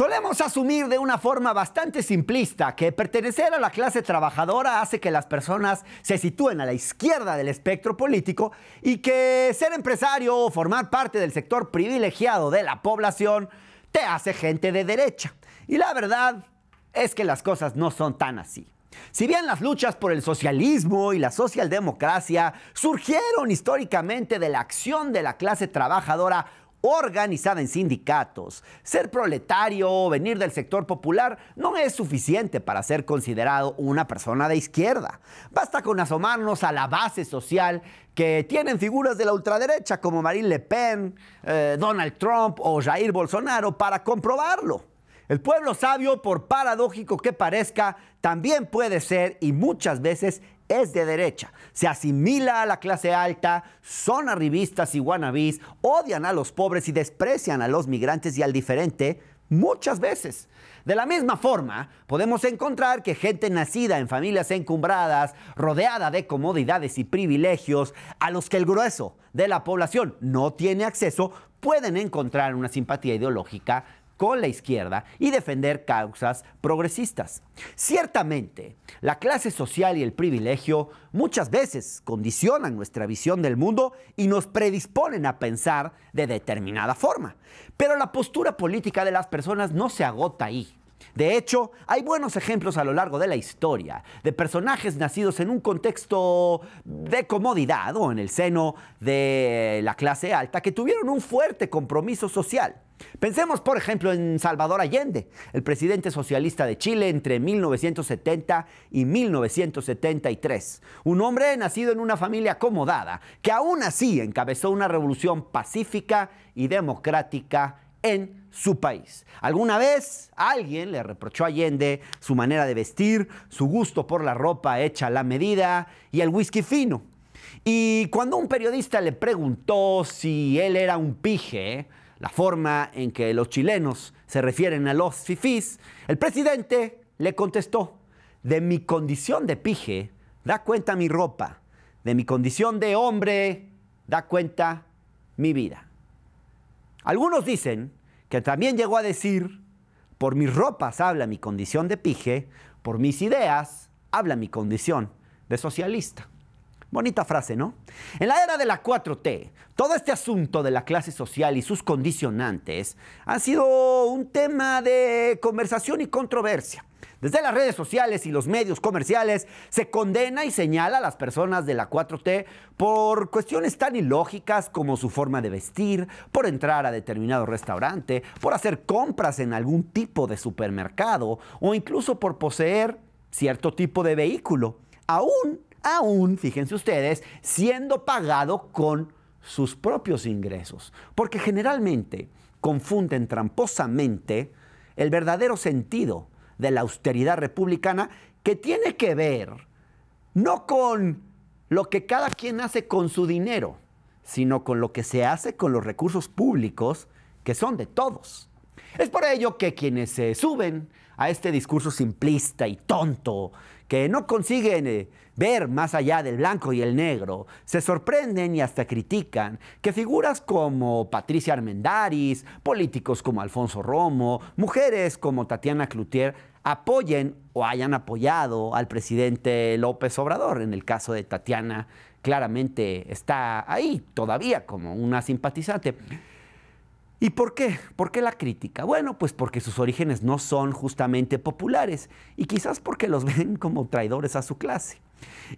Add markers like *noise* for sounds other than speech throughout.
Solemos asumir de una forma bastante simplista que pertenecer a la clase trabajadora hace que las personas se sitúen a la izquierda del espectro político y que ser empresario o formar parte del sector privilegiado de la población te hace gente de derecha. Y la verdad es que las cosas no son tan así. Si bien las luchas por el socialismo y la socialdemocracia surgieron históricamente de la acción de la clase trabajadora organizada en sindicatos. Ser proletario o venir del sector popular no es suficiente para ser considerado una persona de izquierda. Basta con asomarnos a la base social que tienen figuras de la ultraderecha como Marine Le Pen, eh, Donald Trump o Jair Bolsonaro para comprobarlo. El pueblo sabio, por paradójico que parezca, también puede ser y muchas veces es de derecha, se asimila a la clase alta, son arribistas y wannabis, odian a los pobres y desprecian a los migrantes y al diferente muchas veces. De la misma forma, podemos encontrar que gente nacida en familias encumbradas, rodeada de comodidades y privilegios, a los que el grueso de la población no tiene acceso, pueden encontrar una simpatía ideológica con la izquierda y defender causas progresistas. Ciertamente, la clase social y el privilegio muchas veces condicionan nuestra visión del mundo y nos predisponen a pensar de determinada forma. Pero la postura política de las personas no se agota ahí. De hecho, hay buenos ejemplos a lo largo de la historia de personajes nacidos en un contexto de comodidad o en el seno de la clase alta que tuvieron un fuerte compromiso social Pensemos, por ejemplo, en Salvador Allende, el presidente socialista de Chile entre 1970 y 1973. Un hombre nacido en una familia acomodada, que aún así encabezó una revolución pacífica y democrática en su país. Alguna vez alguien le reprochó a Allende su manera de vestir, su gusto por la ropa hecha a la medida y el whisky fino. Y cuando un periodista le preguntó si él era un pije, la forma en que los chilenos se refieren a los fifís, el presidente le contestó, de mi condición de pije, da cuenta mi ropa, de mi condición de hombre, da cuenta mi vida. Algunos dicen que también llegó a decir, por mis ropas habla mi condición de pije, por mis ideas habla mi condición de socialista. Bonita frase, ¿no? En la era de la 4T, todo este asunto de la clase social y sus condicionantes ha sido un tema de conversación y controversia. Desde las redes sociales y los medios comerciales se condena y señala a las personas de la 4T por cuestiones tan ilógicas como su forma de vestir, por entrar a determinado restaurante, por hacer compras en algún tipo de supermercado o incluso por poseer cierto tipo de vehículo, aún aún, fíjense ustedes, siendo pagado con sus propios ingresos. Porque generalmente confunden tramposamente el verdadero sentido de la austeridad republicana que tiene que ver no con lo que cada quien hace con su dinero, sino con lo que se hace con los recursos públicos que son de todos. Es por ello que quienes se suben a este discurso simplista y tonto que no consiguen eh, ver más allá del blanco y el negro, se sorprenden y hasta critican que figuras como Patricia Armendaris políticos como Alfonso Romo, mujeres como Tatiana Cloutier apoyen o hayan apoyado al presidente López Obrador. En el caso de Tatiana, claramente está ahí todavía como una simpatizante. ¿Y por qué? ¿Por qué la crítica? Bueno, pues porque sus orígenes no son justamente populares y quizás porque los *laughs* ven como traidores a su clase.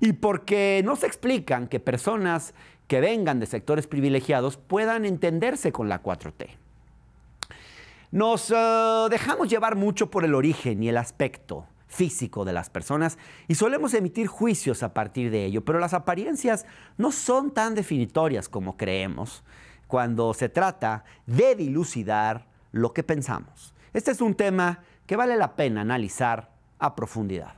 Y porque no se explican que personas que vengan de sectores privilegiados puedan entenderse con la 4T. Nos eh, dejamos llevar mucho por el origen y el aspecto físico de las personas y solemos emitir juicios a partir de ello, pero las apariencias no son tan definitorias como creemos cuando se trata de dilucidar lo que pensamos. Este es un tema que vale la pena analizar a profundidad.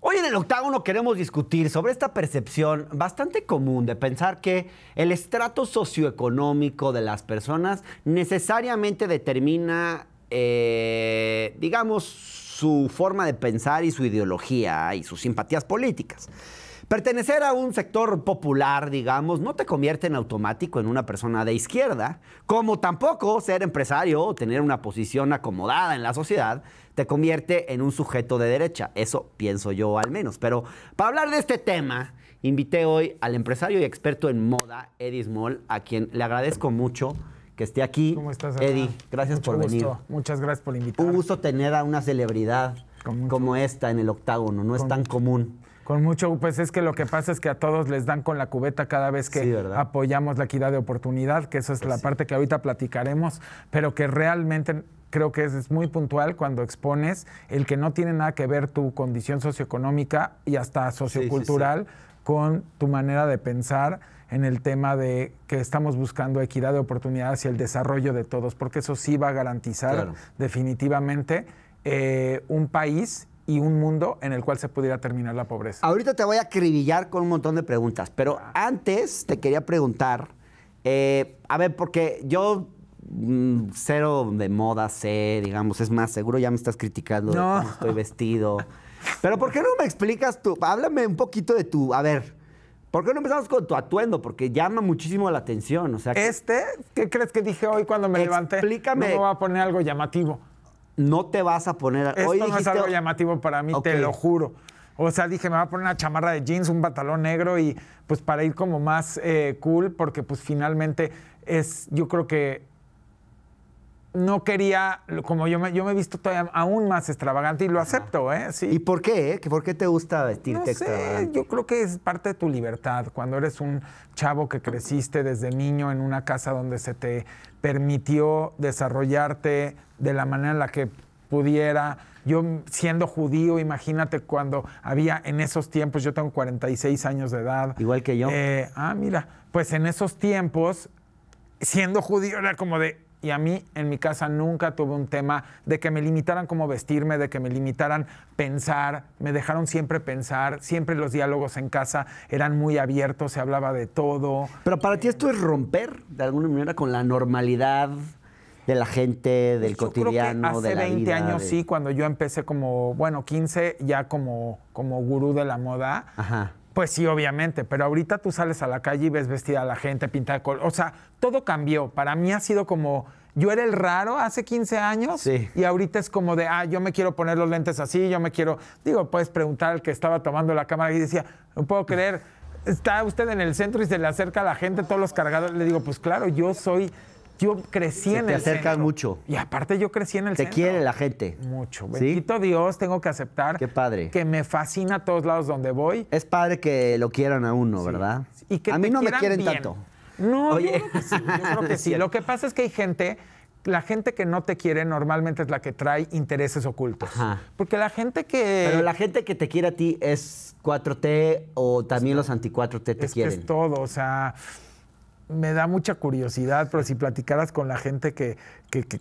Hoy en el octágono queremos discutir sobre esta percepción bastante común de pensar que el estrato socioeconómico de las personas necesariamente determina eh, digamos, su forma de pensar y su ideología y sus simpatías políticas. Pertenecer a un sector popular, digamos, no te convierte en automático en una persona de izquierda, como tampoco ser empresario o tener una posición acomodada en la sociedad te convierte en un sujeto de derecha. Eso pienso yo al menos. Pero para hablar de este tema, invité hoy al empresario y experto en moda, Edis Moll, a quien le agradezco mucho que esté aquí. ¿Cómo estás, Eddie, gracias por venir. Muchas gracias por invitarme. Un gusto tener a una celebridad como esta en el octágono, no es tan común. Con mucho, pues es que lo que pasa es que a todos les dan con la cubeta cada vez que apoyamos la equidad de oportunidad, que esa es pues la parte que ahorita platicaremos, pero que realmente creo que es, muy puntual cuando expones el que no tiene nada que ver tu condición socioeconómica y hasta sociocultural con tu manera de pensar en el tema de que estamos buscando equidad de oportunidades y el desarrollo de todos, porque eso sí va a garantizar definitivamente eh, un país y un mundo en el cual se pudiera terminar la pobreza. Ahorita te voy a acribillar con un montón de preguntas, pero ah. antes te quería preguntar, eh, a ver, porque yo mm, cero de moda sé, digamos, es más, seguro ya me estás criticando de cómo estoy vestido. pero ¿por qué no me explicas tú? Háblame un poquito de tu, a ver, ¿Por qué no empezamos con tu atuendo? Porque llama muchísimo la atención. O sea, ¿Este? ¿Qué crees que dije hoy cuando me levanté? Explícame. No me voy a poner algo llamativo. No te vas a poner... Esto hoy no es algo llamativo para mí, te lo juro. O sea, dije, me voy a poner una chamarra de jeans, un pantalón negro y pues para ir como más eh, cool, porque pues finalmente es, yo creo que no quería, como yo me, yo me he visto todavía aún más extravagante y lo acepto, ¿eh? Sí. ¿Y por qué? Eh? ¿Por qué te gusta vestirte no extravagante? Yo creo que es parte de tu libertad. Cuando eres un chavo que creciste desde niño en una casa donde se te permitió desarrollarte de la manera en la que pudiera. Yo siendo judío, imagínate cuando había en esos tiempos, yo tengo 46 años de edad. Igual que yo. Eh, ah, mira, pues en esos tiempos, siendo judío era como de, y a mí en mi casa nunca tuve un tema de que me limitaran cómo vestirme, de que me limitaran pensar, me dejaron siempre pensar, siempre los diálogos en casa eran muy abiertos, se hablaba de todo. Pero para ti esto es romper de alguna manera con la normalidad de la gente, del yo cotidiano, creo que hace 20 años sí, cuando yo empecé como, bueno, 15, ya como, como gurú de la moda. Ajá pues sí, obviamente, pero ahorita tú sales a la calle y ves vestida a la gente, pintada de color. O sea, todo cambió. Para mí ha sido como. Yo era el raro hace 15 años y ahorita es como de, ah, yo me quiero poner los lentes así, yo me quiero. Digo, puedes preguntar al que estaba tomando la cámara y decía, no puedo creer, está usted en el centro y se le acerca a la gente, todos los cargados. Le digo, pues claro, yo soy yo crecí en te acercan mucho. Y aparte yo crecí en el Te quiere la gente. Mucho. Bendito Dios, tengo que aceptar. Qué padre. Que me fascina a todos lados donde voy. Es padre que lo quieran a uno, ¿verdad? Y que a mí no me quieren tanto. No, yo creo que sí. *laughs* Lo que pasa es que hay gente la gente que no te quiere normalmente es la que trae intereses ocultos. Porque la gente que. Pero la gente que te quiere a ti es 4T o también los anti 4T te quieren. Que es todo, o sea me da mucha curiosidad, pero si platicaras con la gente que,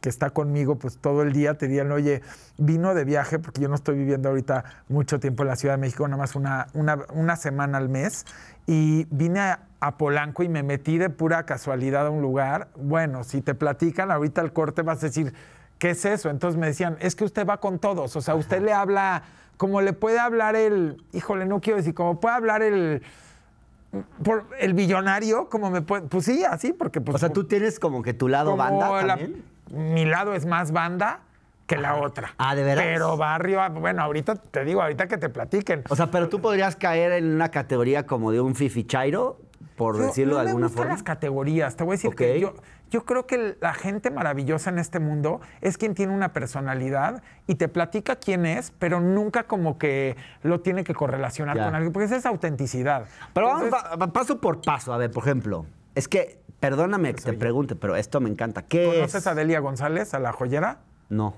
está conmigo, pues todo el día te dirían, oye, vino de viaje, porque yo no estoy viviendo ahorita mucho tiempo en la Ciudad de México, nada más una, una, semana al mes, y vine a, Polanco y me metí de pura casualidad a un lugar. Bueno, si te platican ahorita el corte vas a decir, ¿qué es eso? Entonces me decían, es que usted va con todos, o sea, usted le habla, como le puede hablar el, híjole, no quiero decir, como puede hablar el por el billonario, como me puede. Pues sí, así, porque. Pues, o sea, tú tienes como que tu lado banda. mi lado es más banda que la otra. Ah, de verdad. Pero barrio, ah, bueno, ahorita te digo, ahorita que te platiquen. O sea, pero tú podrías caer en una categoría como de un fifichairo por decirlo de alguna forma. las categorías. Te voy a decir que yo, yo creo que la gente maravillosa en este mundo es quien tiene una personalidad y te platica quién es, pero nunca como que lo tiene que correlacionar con alguien, porque esa es autenticidad. Pero vamos paso por paso. A ver, por ejemplo, es que, perdóname que pues te pregunte, pero esto me encanta. ¿Qué ¿Conoces a Delia González, a la joyera? No.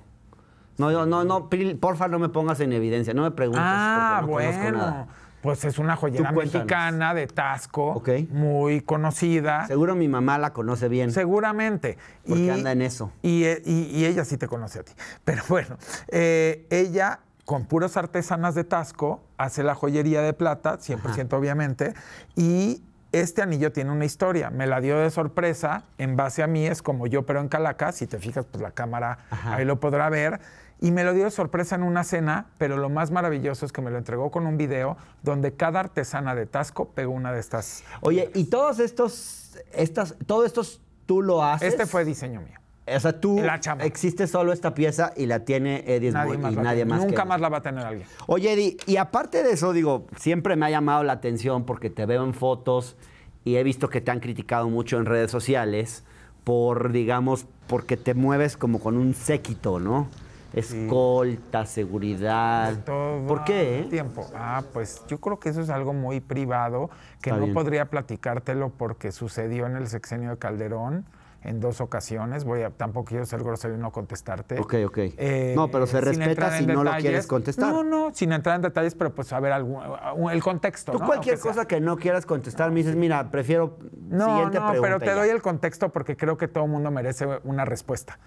No, no, no, porfa, no me pongas en evidencia, no me preguntes. Ah, no pues es una joyera mexicana de Tasco, muy conocida. Seguro mi mamá la conoce bien. Seguramente. Porque y, anda en eso. Y, eh, ella sí te conoce a ti. *laughs* Pero bueno, eh, ella con puros artesanas de Tasco hace la joyería de plata, 100% obviamente, y este anillo tiene una historia. Me la dio de sorpresa, en base a mí es como yo, pero en Calacas, si te fijas, pues la cámara ahí lo podrá ver y me lo dio sorpresa en una cena, pero lo más maravilloso es que me lo entregó con un video donde cada artesana de Tasco pegó una de estas. Oye, y todos estos, estas, todos estos tú lo haces. Este fue diseño mío. O sea, tú existe solo esta pieza y la tiene Eddie nadie más y nadie más. Nunca más la va a tener alguien. Oye, Eddie, y aparte de eso, digo, siempre me ha llamado la atención porque te veo en fotos y he visto que te han criticado mucho en redes sociales por, digamos, porque te mueves como con un séquito, ¿no? escolta, seguridad. ¿Por qué? Eh? tiempo. Ah, pues yo creo que eso es algo muy privado que no podría platicártelo porque sucedió en el sexenio de Calderón en dos ocasiones. Voy a, tampoco quiero ser grosero y no contestarte. Ok, ok. Eh, no, pero se respeta si no lo quieres contestar. No, no, sin entrar en detalles, pero pues a ver uh, el contexto. Tú cualquier cosa que no quieras contestar, me dices, mira, prefiero. No, no, pero te doy el contexto porque creo que todo el mundo merece una respuesta.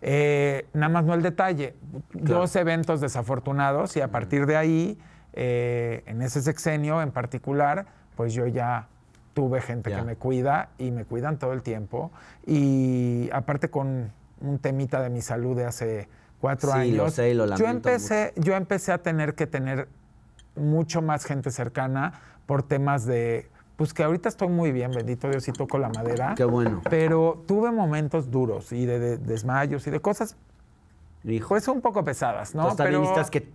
Eh, nada más no el detalle, dos eventos desafortunados y a partir de ahí, eh, en ese sexenio en particular, pues yo ya tuve gente que me cuida y me cuidan todo el tiempo. Y aparte con un temita de mi salud de hace cuatro años. yo empecé, yo empecé a tener que tener mucho más gente cercana por temas de pues que ahorita estoy muy bien, bendito Dios, y toco la madera. Qué bueno. Pero tuve momentos duros y de, desmayos y de cosas, Hijo. pues un poco pesadas, ¿no? Los pues, pero que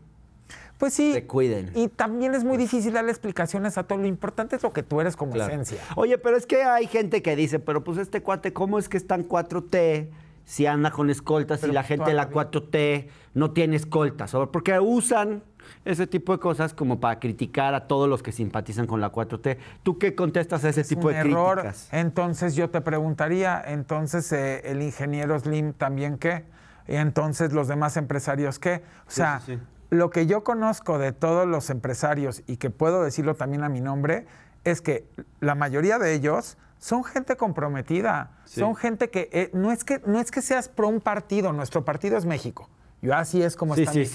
pues sí. cuiden. Y también es muy pues. difícil darle explicaciones a todo. Lo importante es lo que tú eres como esencia. Oye, pero es que hay gente que dice, pero pues este cuate, ¿cómo es que están 4T? Si anda con escoltas y la gente de la 4T no tiene escoltas. Porque usan ese tipo de cosas como para criticar a todos los que simpatizan con la 4T. ¿Tú qué contestas a ese tipo un de error. Entonces yo te preguntaría, entonces eh, el ingeniero Slim también qué? Y entonces los demás empresarios qué? O sea, lo que yo conozco de todos los empresarios y que puedo decirlo también a mi nombre es que la mayoría de ellos son gente comprometida, son gente eh, que no es que seas pro un partido, nuestro partido es México así es como está mi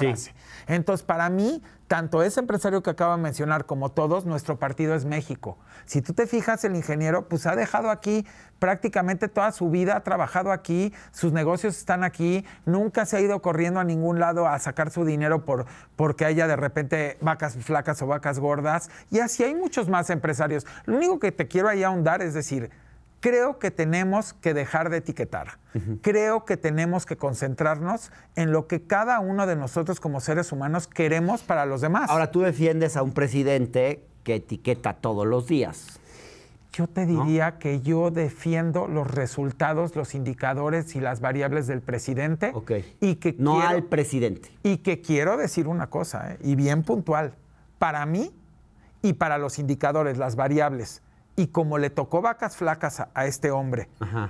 Entonces, para mí, tanto ese empresario que acaba de mencionar como todos, nuestro partido es México. Si tú te fijas, el ingeniero pues ha dejado aquí prácticamente toda su vida, ha trabajado aquí, sus negocios están aquí, nunca se ha ido corriendo a ningún lado a sacar su dinero por, porque haya de repente vacas flacas o vacas gordas. Y así hay muchos más empresarios. Lo único que te quiero ahí ahondar es decir, creo que tenemos que dejar de etiquetar. Creo que tenemos que concentrarnos en lo que cada uno de nosotros como seres humanos queremos para los demás. Ahora tú defiendes a un presidente que etiqueta todos los días. Yo te diría que yo defiendo los resultados, los indicadores y las variables del presidente. Ok. Y que no al presidente. Y que quiero decir una cosa, ¿eh? y bien puntual. Para mí y para los indicadores, las variables y como le tocó vacas flacas a, este hombre,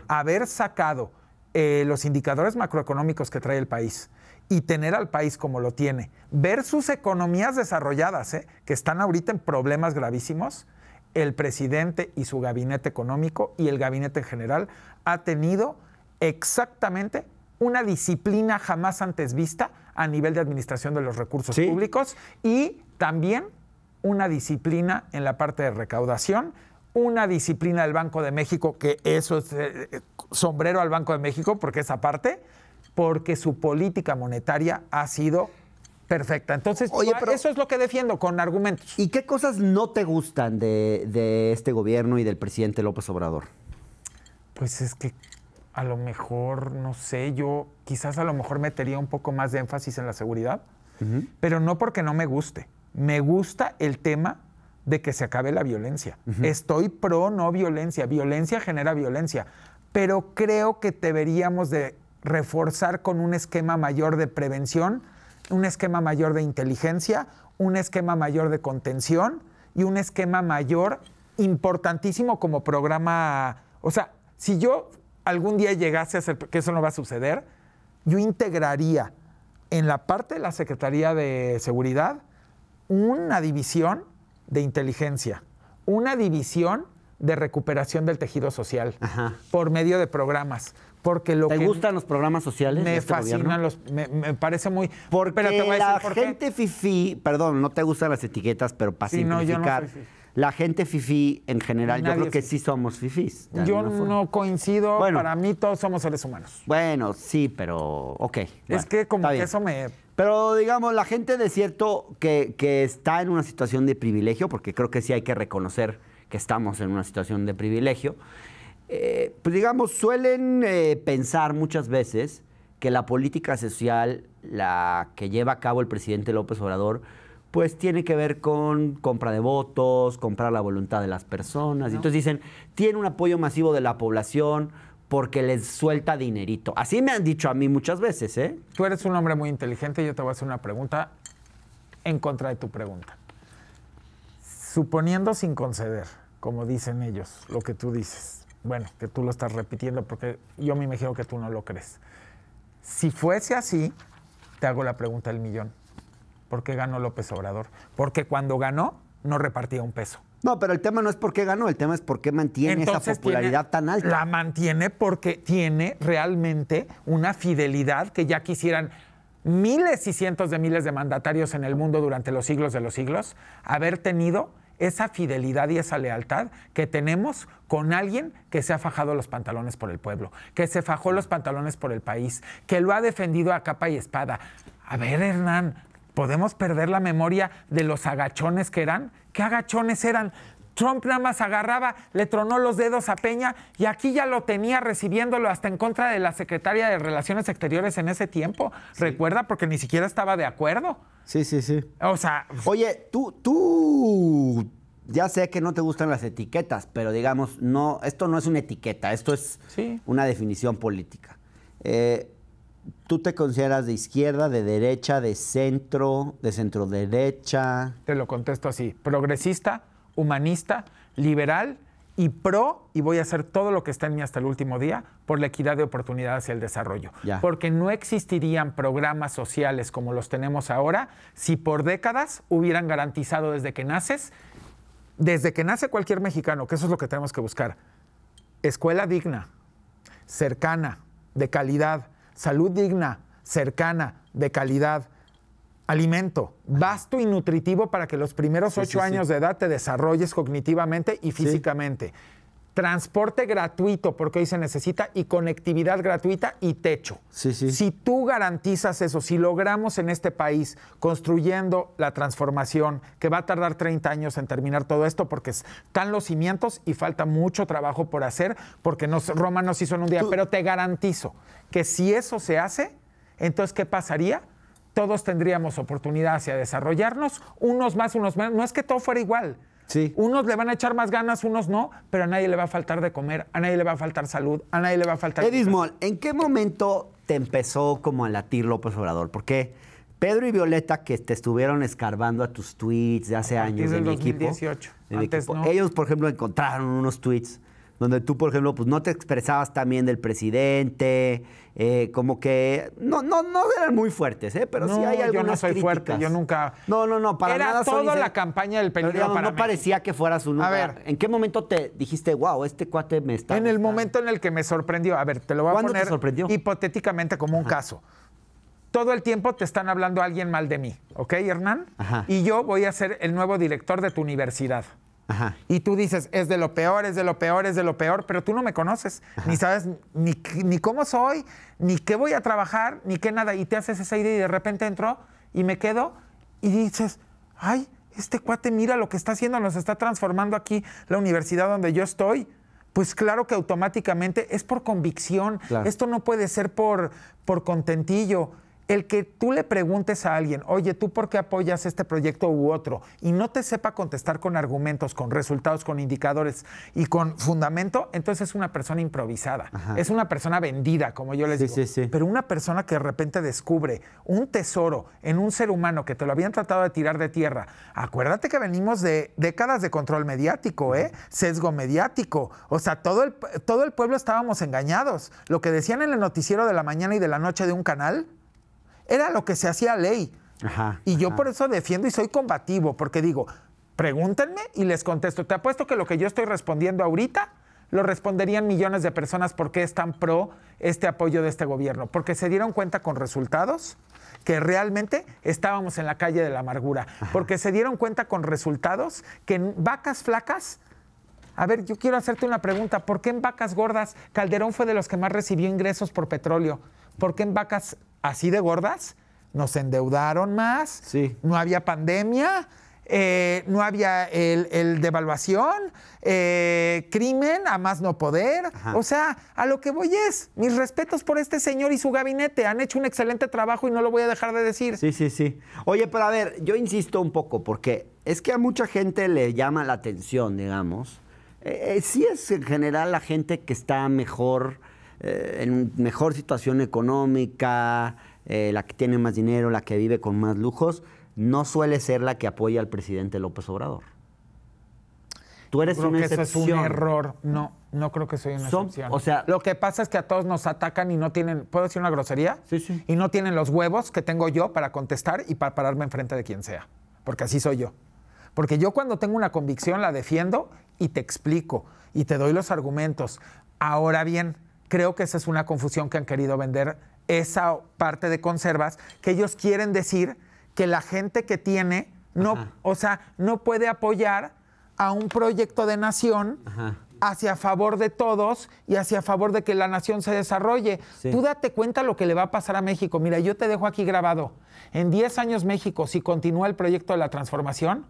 haber sacado eh, los indicadores macroeconómicos que trae el país y tener al país como lo tiene, ver sus economías desarrolladas, eh, que están ahorita en problemas gravísimos, el presidente y su gabinete económico y el gabinete en general ha tenido exactamente una disciplina jamás antes vista a nivel de administración de los recursos públicos y también una disciplina en la parte de recaudación una disciplina del Banco de México, que eso es eh, eh, sombrero al Banco de México, porque esa parte, porque su política monetaria ha sido perfecta. Entonces, ah, eso es lo que defiendo con argumentos. ¿Y qué cosas no te gustan de, este gobierno y del presidente López Obrador? Pues es que a lo mejor, no sé, yo quizás a lo mejor metería un poco más de énfasis en la seguridad, pero no porque no me guste. Me gusta el tema de que se acabe la violencia. Estoy pro no violencia. Violencia genera violencia. Pero creo que deberíamos de reforzar con un esquema mayor de prevención, un esquema mayor de inteligencia, un esquema mayor de contención y un esquema mayor importantísimo como programa. O sea, si yo algún día llegase a ser, que eso no va a suceder, yo integraría en la parte de la Secretaría de Seguridad una división de inteligencia, una división de recuperación del tejido social por medio de programas. Porque lo ¿Te gustan los programas sociales? Me este fascinan los. Me, parece muy. Porque pero te voy a decir la gente fifi, perdón, no te gustan las etiquetas, pero para la gente fifí en general, yo creo que sí somos fifís. Yo no coincido, bueno, para mí todos somos seres humanos. Bueno, sí, pero ok. Es que como que eso me pero digamos, la gente de cierto que, está en una situación de privilegio, porque creo que sí hay que reconocer que estamos en una situación de privilegio, eh, pues digamos, suelen eh, pensar muchas veces que la política social, la que lleva a cabo el presidente López Obrador, pues tiene que ver con compra de votos, comprar la voluntad de las personas. Y Entonces dicen, tiene un apoyo masivo de la población, porque les suelta dinerito. Así me han dicho a mí muchas veces, ¿eh? Tú eres un hombre muy inteligente, yo te voy a hacer una pregunta en contra de tu pregunta. Suponiendo sin conceder, como dicen ellos, lo que tú dices. Bueno, que tú lo estás repitiendo porque yo me imagino que tú no lo crees. Si fuese así, te hago la pregunta del millón. ¿Por qué ganó López Obrador? Porque cuando ganó, no repartía un peso. No, pero el tema no es por qué ganó, el tema es por qué mantiene esa popularidad tan alta. La mantiene porque tiene realmente una fidelidad que ya quisieran miles y cientos de miles de mandatarios en el mundo durante los siglos de los siglos, haber tenido esa fidelidad y esa lealtad que tenemos con alguien que se ha fajado los pantalones por el pueblo, que se fajó los pantalones por el país, que lo ha defendido a capa y espada. A ver, Hernán, podemos perder la memoria de los agachones que eran. ¿Qué agachones eran? Trump nada más agarraba, le tronó los dedos a Peña y aquí ya lo tenía recibiéndolo hasta en contra de la secretaria de Relaciones Exteriores en ese tiempo. Recuerda, porque ni siquiera estaba de acuerdo. Sí, sí, sí. O sea. Oye, tú, tú. Ya sé que no te gustan las etiquetas, pero digamos, no, esto no es una etiqueta, esto es una definición política. Eh, ¿Tú te consideras de izquierda, de derecha, de centro, de centro derecha? Te lo contesto así, progresista, humanista, liberal y pro, y voy a hacer todo lo que está en mí hasta el último día, por la equidad de oportunidades y el desarrollo. Porque no existirían programas sociales como los tenemos ahora si por décadas hubieran garantizado desde que naces, desde que nace cualquier mexicano, que eso es lo que tenemos que buscar, escuela digna, cercana, de calidad, salud digna, cercana, de calidad, alimento vasto y nutritivo para que los primeros ocho años de edad te desarrolles cognitivamente y físicamente transporte gratuito, porque hoy se necesita, y conectividad gratuita y techo. Sí, sí. Si tú garantizas eso, si logramos en este país construyendo la transformación, que va a tardar 30 años en terminar todo esto, porque están los cimientos y falta mucho trabajo por hacer, porque Roma nos hizo en un día, pero te garantizo que si eso se hace, entonces, ¿qué pasaría? Todos tendríamos oportunidad hacia desarrollarnos, unos más, unos menos. No es que todo fuera igual, Sí. Unos le van a echar más ganas, unos no, pero a nadie le va a faltar de comer, a nadie le va a faltar salud, a nadie le va a faltar... Edismol, ¿en qué momento te empezó como a latir López Obrador? Porque Pedro y Violeta, que te estuvieron escarbando a tus tweets de hace años en de 2018. Equipo, Ellos, por ejemplo, encontraron unos tweets donde tú, por ejemplo, pues no te expresabas también del presidente, eh, como que no, no, no eran muy fuertes, ¿eh? pero si sí hay algunas Yo no soy fuerte, yo nunca. No, no, no, para Era nada. Era toda la campaña del peligro No parecía que fuera su lugar. A ver. ¿En qué momento te dijiste, wow, este cuate me está. En el momento en el que me sorprendió. A ver, te lo voy a poner hipotéticamente como un caso. Todo el tiempo te están hablando alguien mal de mí, ¿ok, Hernán? Y yo voy a ser el nuevo director de tu universidad. Y tú dices, es de lo peor, es de lo peor, es de lo peor, pero tú no me conoces, ni sabes ni, cómo soy, ni qué voy a trabajar, ni qué nada. Y te haces esa idea y de repente entro y me quedo y dices, ay, este cuate mira lo que está haciendo, nos está transformando aquí la universidad donde yo estoy. Pues claro que automáticamente es por convicción, esto no puede ser por, por contentillo el que tú le preguntes a alguien, oye, ¿tú por qué apoyas este proyecto u otro? Y no te sepa contestar con argumentos, con resultados, con indicadores y con fundamento, entonces es una persona improvisada, es una persona vendida, como yo les sí, digo. Sí, sí. Pero una persona que de repente descubre un tesoro en un ser humano que te lo habían tratado de tirar de tierra. Acuérdate que venimos de décadas de control mediático, ¿eh? Sesgo mediático. O sea, todo el pueblo estábamos engañados. Lo que decían en el noticiero de la mañana y de la noche de un canal, era lo que se hacía ley. y yo por eso defiendo y soy combativo, porque digo, pregúntenme y les contesto. Te apuesto que lo que yo estoy respondiendo ahorita lo responderían millones de personas porque están pro este apoyo de este gobierno, porque se dieron cuenta con resultados que realmente estábamos en la calle de la amargura, porque se dieron cuenta con resultados que en vacas flacas a ver, yo quiero hacerte una pregunta. ¿Por qué en vacas gordas Calderón fue de los que más recibió ingresos por petróleo? ¿Por qué en vacas así de gordas, nos endeudaron más, no había pandemia, eh, no había el, devaluación, eh, crimen a más no poder. O sea, a lo que voy es, mis respetos por este señor y su gabinete, han hecho un excelente trabajo y no lo voy a dejar de decir. Sí, sí, sí. Oye, pero a ver, yo insisto un poco, porque es que a mucha gente le llama la atención, digamos. Si eh, sí es en general la gente que está mejor eh, en mejor situación económica, eh, la que tiene más dinero, la que vive con más lujos, no suele ser la que apoya al presidente López Obrador. Tú eres creo que Eso es un error. No, no creo que soy una O sea, lo que pasa es que a todos nos atacan y no tienen. ¿Puedo decir una grosería? Sí, sí. Y no tienen los huevos que tengo yo para contestar y para pararme enfrente de quien sea. Porque así soy yo. Porque yo cuando tengo una convicción la defiendo y te explico y te doy los argumentos. Ahora bien, creo que esa es una confusión que han querido vender, esa parte de conservas, que ellos quieren decir que la gente que tiene, no, o sea, no puede apoyar a un proyecto de nación hacia favor de todos y hacia favor de que la nación se desarrolle. Tú date cuenta lo que le va a pasar a México. Mira, yo te dejo aquí grabado. En 10 años México, si continúa el proyecto de la transformación,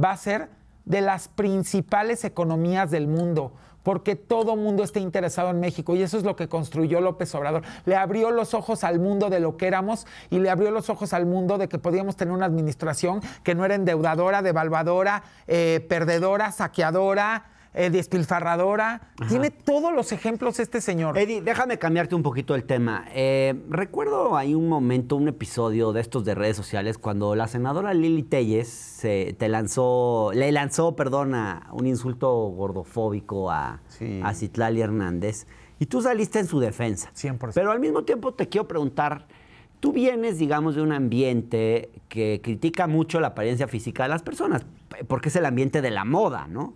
va a ser de las principales economías del mundo porque todo mundo está interesado en México y eso es lo que construyó López Obrador. Le abrió los ojos al mundo de lo que éramos y le abrió los ojos al mundo de que podíamos tener una administración que no era endeudadora, devalvadora, eh, perdedora, saqueadora, eh, despilfarradora. Tiene todos los ejemplos este señor. Eddie, déjame cambiarte un poquito el tema. Eh, recuerdo ahí un momento, un episodio de estos de redes sociales, cuando la senadora Lili Telles se, te lanzó, le lanzó, perdona, un insulto gordofóbico a, a Citlali Hernández. Y tú saliste en su defensa. 100%. Pero al mismo tiempo te quiero preguntar, tú vienes, digamos, de un ambiente que critica mucho la apariencia física de las personas, porque es el ambiente de la moda, ¿no?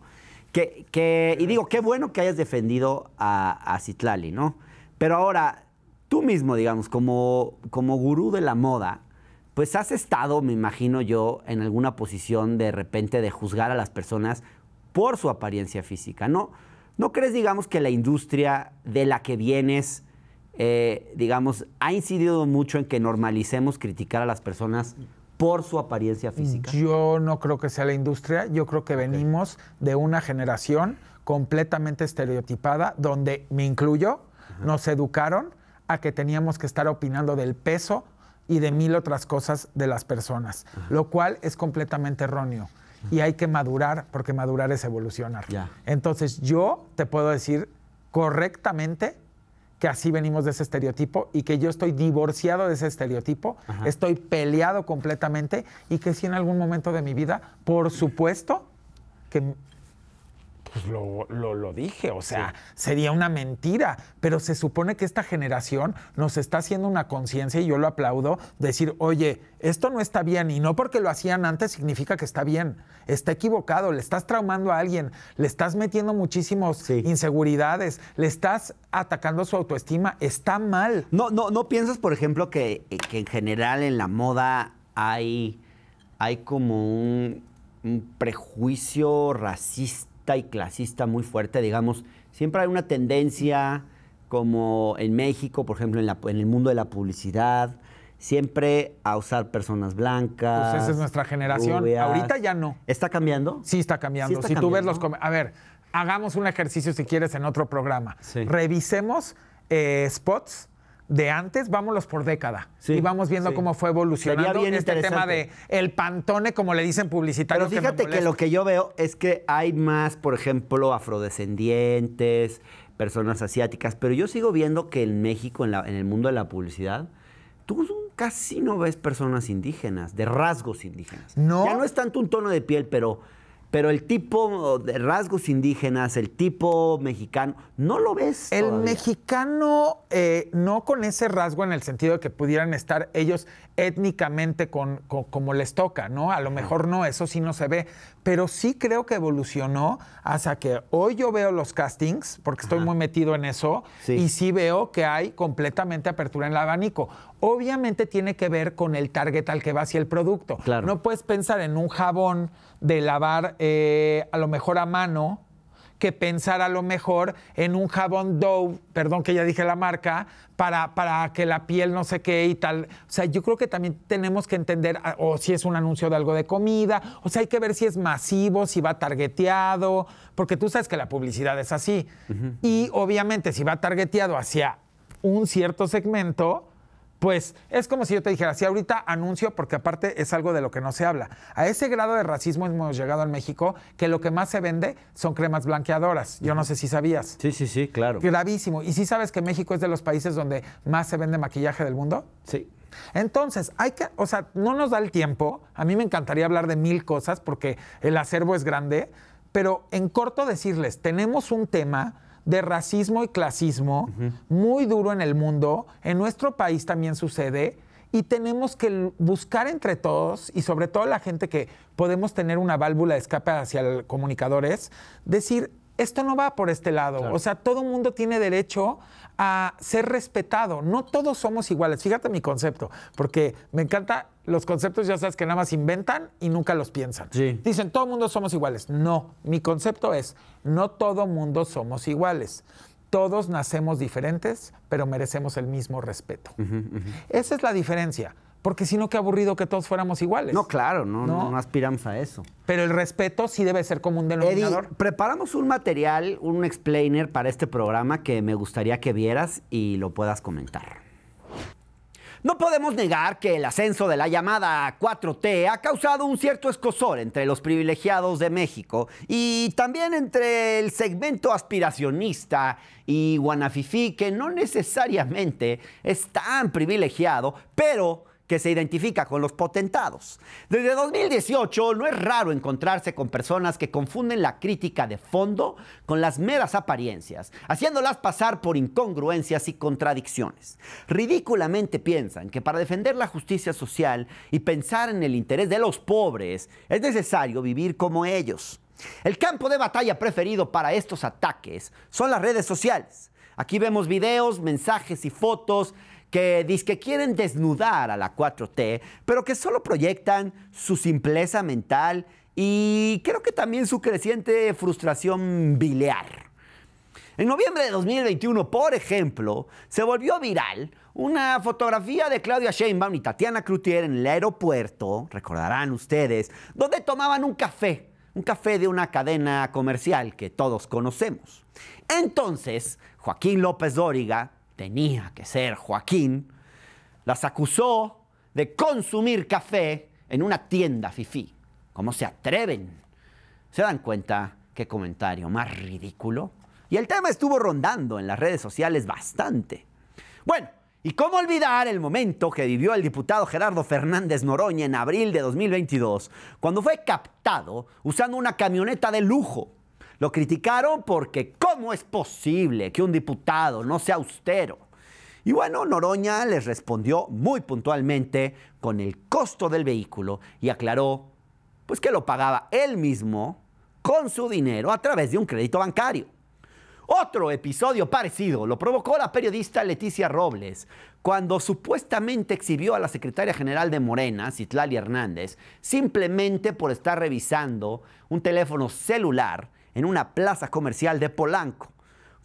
y digo, qué bueno que hayas defendido a, a Citlali, ¿no? Pero ahora, tú mismo, digamos, como, gurú de la moda, pues has estado, me imagino yo, en alguna posición de repente de juzgar a las personas por su apariencia física, ¿no? ¿No crees, digamos, que la industria de la que vienes, eh, digamos, ha incidido mucho en que normalicemos criticar a las personas por su apariencia física? Yo no creo que sea la industria, yo creo que venimos de una generación completamente estereotipada, donde me incluyo, nos educaron a que teníamos que estar opinando del peso y de mil otras cosas de las personas, lo cual es completamente erróneo. Y hay que madurar, porque madurar es evolucionar. Entonces yo te puedo decir correctamente que así venimos de ese estereotipo y que yo estoy divorciado de ese estereotipo, estoy peleado completamente y que si en algún momento de mi vida, por supuesto, que pues, lo, lo, dije, o sea, sería una mentira, pero se supone que esta generación nos está haciendo una conciencia y yo lo aplaudo, decir, oye, esto no está bien y no porque lo hacían antes significa que está bien, está equivocado, le estás traumando a alguien, le estás metiendo muchísimas inseguridades, le estás atacando su autoestima, está mal. No, no, no piensas, por ejemplo, que, en general en la moda hay, hay como un prejuicio racista y clasista muy fuerte, digamos, siempre hay una tendencia como en México, por ejemplo, en, el mundo de la publicidad, siempre a usar personas blancas. Pues esa es nuestra generación. Ahorita ya no. ¿Está cambiando? Sí, está cambiando. si tú ves los... A ver, hagamos un ejercicio si quieres en otro programa. Revisemos eh, spots de antes, vámonos por década. y vamos viendo cómo fue evolucionando bien este tema de el pantone, como le dicen publicitarios. Pero fíjate que, lo que yo veo es que hay más, por ejemplo, afrodescendientes, personas asiáticas, pero yo sigo viendo que en México, en, el mundo de la publicidad, tú casi no ves personas indígenas, de rasgos indígenas. Ya no es tanto un tono de piel, pero pero el tipo de rasgos indígenas, el tipo mexicano, no lo ves. El mexicano eh, no con ese rasgo en el sentido de que pudieran estar ellos étnicamente con, como les toca, ¿no? A lo mejor no, eso sí no se ve, pero sí creo que evolucionó hasta que hoy yo veo los castings, porque estoy muy metido en eso, y sí veo que hay completamente apertura en el abanico. Obviamente tiene que ver con el target al que va hacia el producto. Claro. No puedes pensar en un jabón de lavar eh, a lo mejor a mano, que pensar a lo mejor en un jabón Dove, perdón que ya dije la marca, para, para que la piel no se quede y tal. O sea, yo creo que también tenemos que entender, ah, o si es un anuncio de algo de comida, o sea, hay que ver si es masivo, si va targeteado, porque tú sabes que la publicidad es así. Y obviamente si va targeteado hacia un cierto segmento, pues es como si yo te dijera, si ahorita anuncio, porque aparte es algo de lo que no se habla. A ese grado de racismo hemos llegado en México que lo que más se vende son cremas blanqueadoras. Yo no sé si sabías. Sí, sí, sí, claro. Gravísimo. ¿Y sí sabes que México es de los países donde más se vende maquillaje del mundo? Sí. Entonces, hay que, o sea, no nos da el tiempo. A mí me encantaría hablar de mil cosas porque el acervo es grande, pero en corto decirles, tenemos un tema de racismo y clasismo muy duro en el mundo. En nuestro país también sucede. Y tenemos que buscar entre todos, y sobre todo la gente que podemos tener una válvula de escape hacia el comunicadores, decir, esto no va por este lado. O sea, todo mundo tiene derecho a ser respetado. No todos somos iguales. Fíjate mi concepto, porque me encanta los conceptos, ya sabes que nada más inventan y nunca los piensan. Dicen, todo mundo somos iguales. No, mi concepto es, no todo mundo somos iguales. Todos nacemos diferentes, pero merecemos el mismo respeto. Esa es la diferencia. Porque si no, qué aburrido que todos fuéramos iguales. No, claro, no, no, aspiramos a eso. Pero el respeto sí debe ser como un denominador. preparamos un material, un explainer para este programa que me gustaría que vieras y lo puedas comentar. No podemos negar que el ascenso de la llamada 4T ha causado un cierto escosor entre los privilegiados de México y también entre el segmento aspiracionista y guanafifi que no necesariamente es tan privilegiado, pero que se identifica con los potentados. Desde 2018 no es raro encontrarse con personas que confunden la crítica de fondo con las meras apariencias, haciéndolas pasar por incongruencias y contradicciones. Ridículamente piensan que para defender la justicia social y pensar en el interés de los pobres es necesario vivir como ellos. El campo de batalla preferido para estos ataques son las redes sociales. Aquí vemos videos, mensajes y fotos que que quieren desnudar a la 4T, pero que solo proyectan su simpleza mental y creo que también su creciente frustración biliar. En noviembre de 2021, por ejemplo, se volvió viral una fotografía de Claudia Sheinbaum y Tatiana Crutier en el aeropuerto, recordarán ustedes, donde tomaban un café, un café de una cadena comercial que todos conocemos. Entonces, Joaquín López Dóriga, tenía que ser Joaquín, las acusó de consumir café en una tienda fifí. ¿Cómo se atreven? ¿Se dan cuenta qué comentario más ridículo? Y el tema estuvo rondando en las redes sociales bastante. Bueno, ¿y cómo olvidar el momento que vivió el diputado Gerardo Fernández Noroña en abril de 2022, cuando fue captado usando una camioneta de lujo lo criticaron porque ¿cómo es posible que un diputado no sea austero? Y bueno, Noroña les respondió muy puntualmente con el costo del vehículo y aclaró pues que lo pagaba él mismo con su dinero a través de un crédito bancario. Otro episodio parecido lo provocó la periodista Leticia Robles cuando supuestamente exhibió a la secretaria general de Morena, Citlali Hernández, simplemente por estar revisando un teléfono celular en una plaza comercial de Polanco,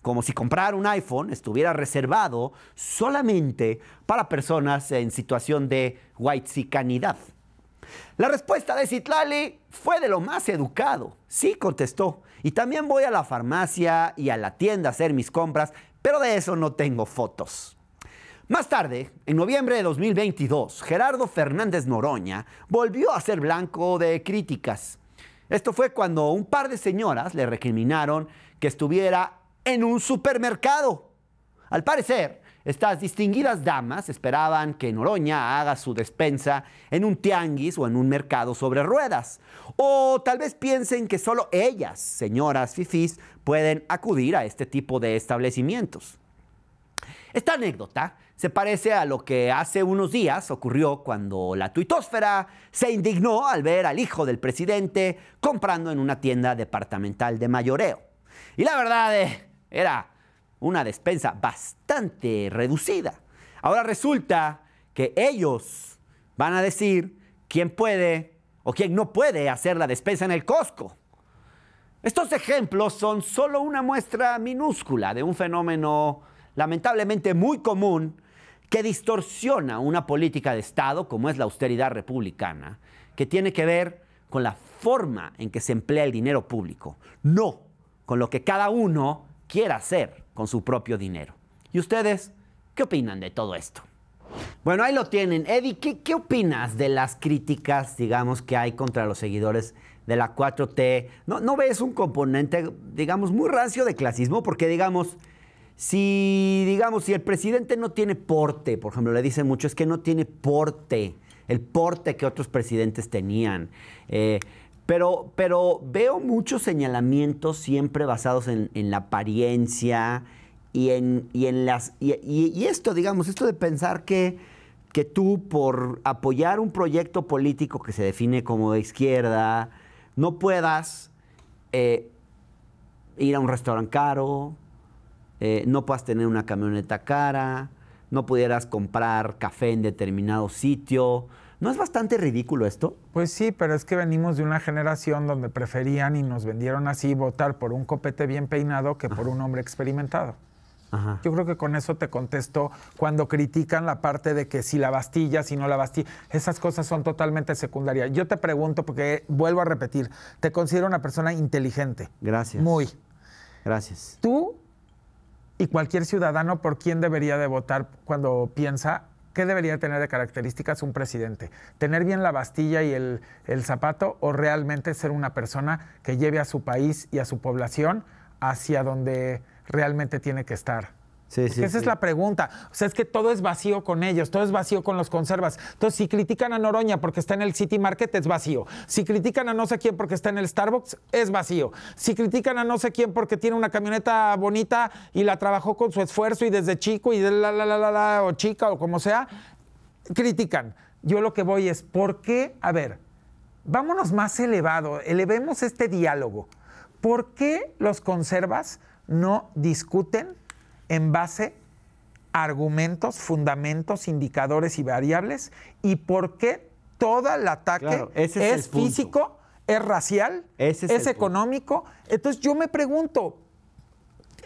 como si comprar un iPhone estuviera reservado solamente para personas en situación de whitezicanidad. La respuesta de Citlali fue de lo más educado. Sí, contestó. Y también voy a la farmacia y a la tienda a hacer mis compras, pero de eso no tengo fotos. Más tarde, en noviembre de 2022, Gerardo Fernández Noroña volvió a ser blanco de críticas. Esto fue cuando un par de señoras le recriminaron que estuviera en un supermercado. Al parecer, estas distinguidas damas esperaban que Noroña haga su despensa en un tianguis o en un mercado sobre ruedas. O tal vez piensen que solo ellas, señoras fifís, pueden acudir a este tipo de establecimientos. Esta anécdota se parece a lo que hace unos días ocurrió cuando la tuitósfera se indignó al ver al hijo del presidente comprando en una tienda departamental de mayoreo. Y la verdad eh, era una despensa bastante reducida. Ahora resulta que ellos van a decir quién puede o quién no puede hacer la despensa en el Costco. Estos ejemplos son solo una muestra minúscula de un fenómeno lamentablemente muy común, que distorsiona una política de Estado, como es la austeridad republicana, que tiene que ver con la forma en que se emplea el dinero público, no con lo que cada uno quiera hacer con su propio dinero. ¿Y ustedes qué opinan de todo esto? Bueno, ahí lo tienen. Eddie, ¿qué, opinas de las críticas, digamos, que hay contra los seguidores de la 4T? ¿No, ¿No ves un componente, digamos, muy rancio de clasismo? Porque, digamos, si, digamos, si el presidente no tiene porte, por ejemplo, le dicen mucho, es que no tiene porte, el porte que otros presidentes tenían. Eh, pero, veo muchos señalamientos siempre basados en, la apariencia y en, las. Y, esto, digamos, esto de pensar que, tú, por apoyar un proyecto político que se define como de izquierda, no puedas eh, ir a un restaurante caro, eh, no puedas tener una camioneta cara, no pudieras comprar café en determinado sitio. ¿No es bastante ridículo esto? Pues sí, pero es que venimos de una generación donde preferían y nos vendieron así votar por un copete bien peinado que por un hombre experimentado. Yo creo que con eso te contesto cuando critican la parte de que si la Bastilla, si no la Bastilla, esas cosas son totalmente secundarias. Yo te pregunto, porque vuelvo a repetir, te considero una persona inteligente. Gracias. Muy. Gracias. Tú y cualquier ciudadano por quién debería de votar cuando piensa qué debería tener de características un presidente. ¿Tener bien la bastilla y el, el zapato o realmente ser una persona que lleve a su país y a su población hacia donde realmente tiene que estar? esa es la pregunta. O sea, es que todo es vacío con ellos, todo es vacío con los conservas. Entonces, si critican a Noroña porque está en el City Market, es vacío. Si critican a no sé quién porque está en el Starbucks, es vacío. Si critican a no sé quién porque tiene una camioneta bonita y la trabajó con su esfuerzo y desde chico y de la, la, la, la, la, o chica o como sea, critican. Yo lo que voy es, ¿por qué? A ver, vámonos más elevado, elevemos este diálogo. ¿Por qué los conservas no discuten? en base a argumentos, fundamentos, indicadores y variables y por qué todo el ataque es, físico, es racial, es, económico. Entonces yo me pregunto,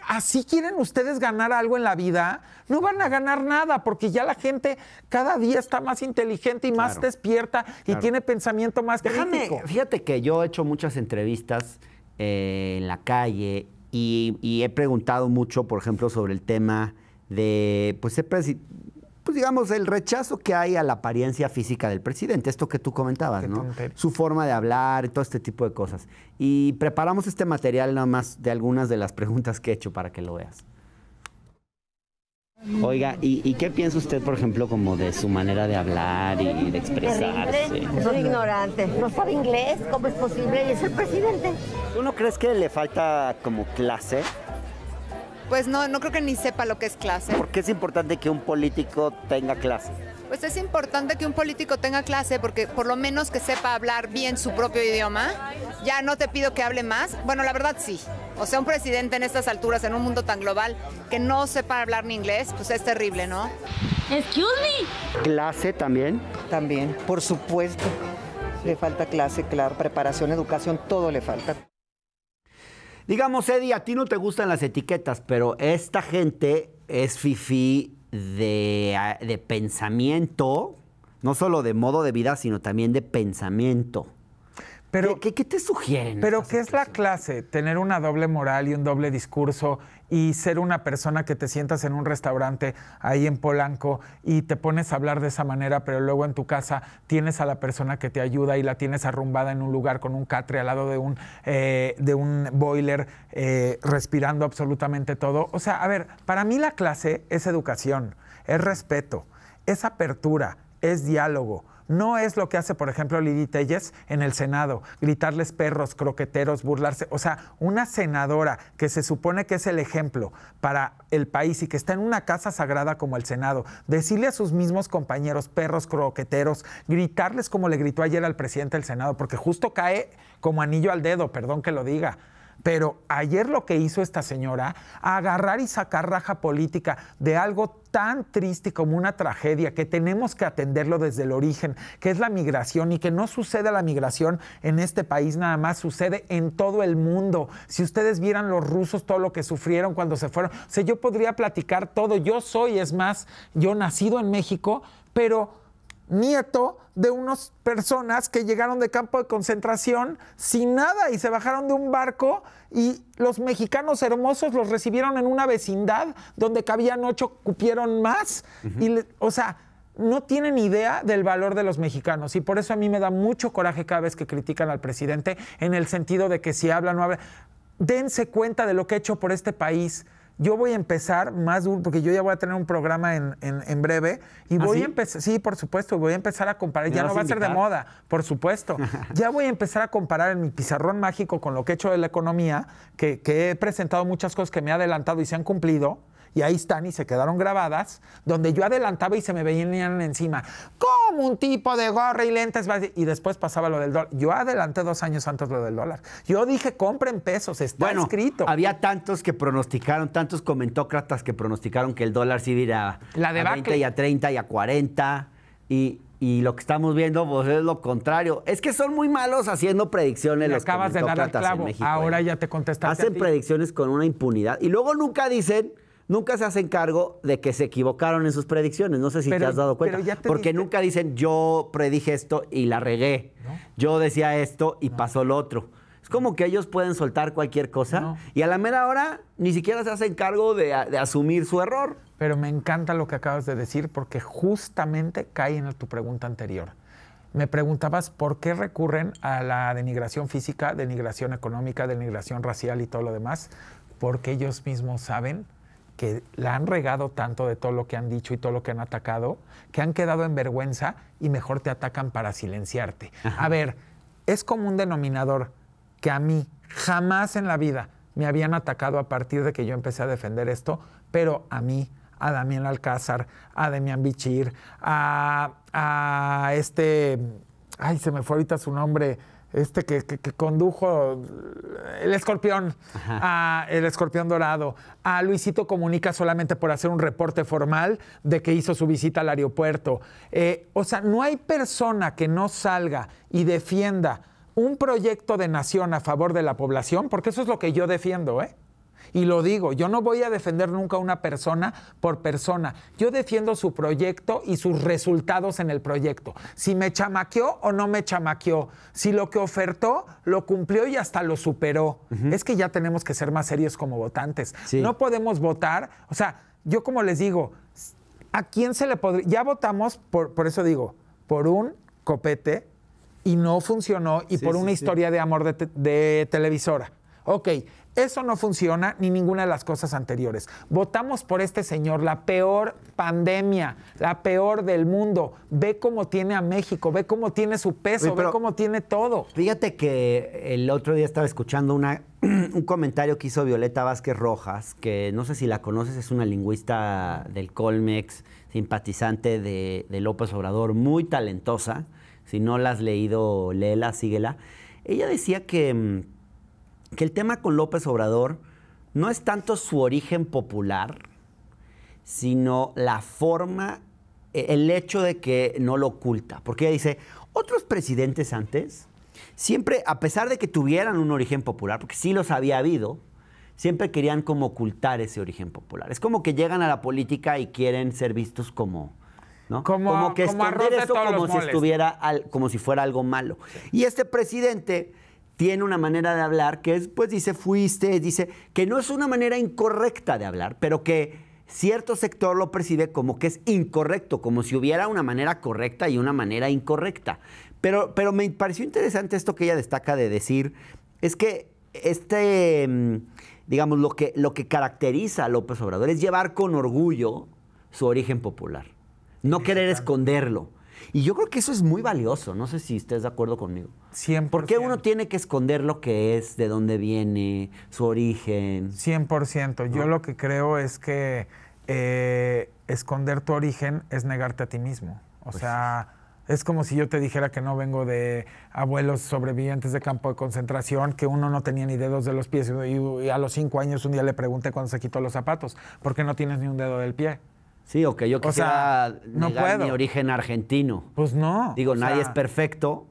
así quieren ustedes ganar algo en la vida, no van a ganar nada, porque ya la gente cada día está más inteligente y más despierta y tiene pensamiento más Déjame, crítico. Fíjate que yo he hecho muchas entrevistas eh, en la calle y, he preguntado mucho, por ejemplo, sobre el tema de, pues, pues, digamos, el rechazo que hay a la apariencia física del presidente, esto que tú comentabas, ¿no? Su forma de hablar, todo este tipo de cosas. Y preparamos este material nada más de algunas de las preguntas que he hecho para que lo veas. Oiga, ¿y, qué piensa usted, por ejemplo, como de su manera de hablar y de expresarse? Soy ignorante, no sabe inglés, ¿cómo es posible? Y es el presidente. ¿Tú no crees que le falta como clase? Pues no, no creo que ni sepa lo que es clase. ¿Por qué es importante que un político tenga clase? Pues es importante que un político tenga clase porque por lo menos que sepa hablar bien su propio idioma. Ya no te pido que hable más. Bueno, la verdad sí, o sea, un presidente en estas alturas, en un mundo tan global, que no sepa hablar ni inglés, pues es terrible, ¿no? Excuse me. Clase también. También, por supuesto. Le falta clase, claro, preparación, educación, todo le falta. Digamos, Eddie, a ti no te gustan las etiquetas, pero esta gente es fifi de, de pensamiento, no solo de modo de vida, sino también de pensamiento. Pero, ¿Qué, te sugieren? Pero ¿qué es la clase? Tener una doble moral y un doble discurso y ser una persona que te sientas en un restaurante ahí en Polanco y te pones a hablar de esa manera, pero luego en tu casa tienes a la persona que te ayuda y la tienes arrumbada en un lugar con un catre al lado de un, eh, boiler eh, respirando absolutamente todo. O sea, a ver, para mí la clase es educación, es respeto, es apertura, es diálogo no es lo que hace, por ejemplo, Lili Telles en el Senado, gritarles perros, croqueteros, burlarse. O sea, una senadora que se supone que es el ejemplo para el país y que está en una casa sagrada como el Senado, decirle a sus mismos compañeros perros, croqueteros, gritarles como le gritó ayer al presidente del Senado, porque justo cae como anillo al dedo, perdón que lo diga. Pero ayer lo que hizo esta señora, agarrar y sacar raja política de algo tan triste como una tragedia que tenemos que atenderlo desde el origen, que es la migración y que no sucede la migración en este país nada más, sucede en todo el mundo. Si ustedes vieran los rusos todo lo que sufrieron cuando se fueron, o sea, yo podría platicar todo, yo soy, es más, yo nacido en México, pero nieto de unas personas que llegaron de campo de concentración sin nada y se bajaron de un barco y los mexicanos hermosos los recibieron en una vecindad donde cabían ocho, cupieron más. y o sea, no tienen idea del valor de los mexicanos y por eso a mí me da mucho coraje cada vez que critican al presidente en el sentido de que si habla, no habla. Dense cuenta de lo que he hecho por este país yo voy a empezar más duro, porque yo ya voy a tener un programa en, breve, y ¿Ah, voy a empezar, sí, por supuesto, voy a empezar a comparar, ya no va a ser de moda, por supuesto, *laughs* ya voy a empezar a comparar en mi pizarrón mágico con lo que he hecho de la economía, que, que he presentado muchas cosas que me he adelantado y se han cumplido, y ahí están y se quedaron grabadas, donde yo adelantaba y se me venían encima. como un tipo de gorra y lentes? Y después pasaba lo del dólar. Yo adelanté dos años antes lo del dólar. Yo dije, compren pesos, está escrito. Había tantos que pronosticaron, tantos comentócratas que pronosticaron que el dólar sí iría a, 20 y a 30 y a 40. Y, lo que estamos viendo pues, es lo contrario. Es que son muy malos haciendo predicciones. los acabas de dar clavo. México, Ahora ¿eh? ya te contestaste. Hacen predicciones con una impunidad. Y luego nunca dicen nunca se hacen cargo de que se equivocaron en sus predicciones. No sé si te has dado cuenta. porque nunca dicen yo predije esto y la regué. Yo decía esto y pasó lo otro. Es como que ellos pueden soltar cualquier cosa y a la mera hora ni siquiera se hacen cargo de, de, asumir su error. Pero me encanta lo que acabas de decir porque justamente cae en tu pregunta anterior. Me preguntabas por qué recurren a la denigración física, denigración económica, denigración racial y todo lo demás, porque ellos mismos saben que la han regado tanto de todo lo que han dicho y todo lo que han atacado, que han quedado en vergüenza y mejor te atacan para silenciarte. A ver, es como un denominador que a mí jamás en la vida me habían atacado a partir de que yo empecé a defender esto, pero a mí, a Damián Alcázar, a Demian Bichir, a, a este, ay, se me fue ahorita su nombre, este que, condujo el escorpión, a el escorpión dorado, a Luisito Comunica solamente por hacer un reporte formal de que hizo su visita al aeropuerto. Eh, o sea, no hay persona que no salga y defienda un proyecto de nación a favor de la población, porque eso es lo que yo defiendo, ¿eh? Y lo digo, yo no voy a defender nunca a una persona por persona. Yo defiendo su proyecto y sus resultados en el proyecto. Si me chamaqueó o no me chamaqueó. Si lo que ofertó lo cumplió y hasta lo superó. Es que ya tenemos que ser más serios como votantes. No podemos votar. O sea, yo como les digo, ¿a quién se le podría...? Ya votamos, por, por eso digo, por un copete y no funcionó y por una historia de amor de, de televisora. Ok, eso no funciona ni ninguna de las cosas anteriores. Votamos por este señor, la peor pandemia, la peor del mundo. Ve cómo tiene a México, ve cómo tiene su peso, ve cómo tiene todo. Fíjate que el otro día estaba escuchando una, *clears throat* un comentario que hizo Violeta Vázquez Rojas, que no sé si la conoces, es una lingüista del Colmex, simpatizante de, de López Obrador, muy talentosa. Si no la has leído, léela, síguela. Ella decía que mm, que el tema con López Obrador no es tanto su origen popular, sino la forma, e-, el hecho de que no lo oculta. Porque ella dice, otros presidentes antes, siempre, a pesar de que tuvieran un origen popular, porque sí los había habido, siempre querían como ocultar ese origen popular. Es como que llegan a la política y quieren ser vistos como... ¿no? Como, que como eso como si, estuviera como si fuera algo malo. Y este presidente tiene una manera de hablar que es, pues dice fuiste, dice que no es una manera incorrecta de hablar, pero que cierto sector lo percibe como que es incorrecto, como si hubiera una manera correcta y una manera incorrecta. Pero, me pareció interesante esto que ella destaca de decir, es que este, mm, digamos, lo que, lo que caracteriza a López Obrador es llevar con orgullo su origen popular, no querer esconderlo y yo creo que eso es muy valioso, no sé si estés de acuerdo conmigo. 100%. ¿Por qué uno tiene que esconder lo que es, de dónde viene, su origen? 100%. Yo lo que creo es que eh, esconder tu origen es negarte a ti mismo. O pues sea... Es como si yo te dijera que no vengo de abuelos sobrevivientes de campo de concentración, que uno no tenía ni dedos de los pies y, a los cinco años un día le pregunté cuándo se quitó los zapatos, porque no tienes ni un dedo del pie? Sí, o que yo quiera no negar puedo. mi origen argentino. Pues no. Digo, nadie es perfecto.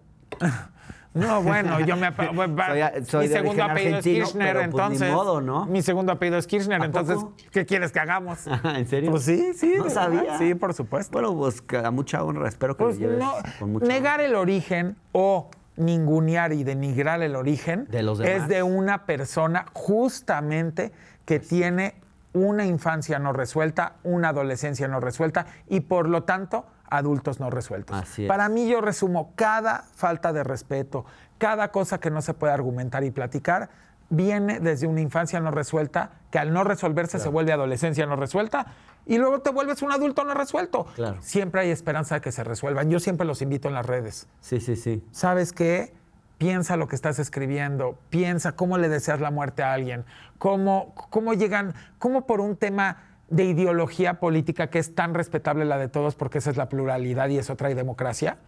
No, bueno, yo me *laughs* soy, mi segundo apellido es Kirchner, pues entonces. ¿no? Mi segundo apellido es Kirchner, entonces, ¿qué quieres que hagamos? *laughs* ¿En serio? Pues sí, sí. No sabía. Sí, por supuesto. Bueno, pues a mucha honra, espero que pues no, Negar el origen o ningunear y denigrar el origen de los es de una persona justamente que pues tiene una infancia no resuelta, una adolescencia no resuelta y por lo tanto adultos no resueltos. Para mí yo resumo cada falta de respeto, cada cosa que no se puede argumentar y platicar, viene desde una infancia no resuelta, que al no resolverse se vuelve adolescencia no resuelta, y luego te vuelves un adulto no resuelto. Siempre hay esperanza de que se resuelvan. Yo siempre los invito en las redes. Sí, sí, sí. ¿Sabes qué? piensa lo que estás escribiendo, piensa cómo le deseas la muerte a alguien, cómo, llegan, cómo por un tema de ideología política que es tan respetable la de todos porque esa es la pluralidad y eso trae democracia.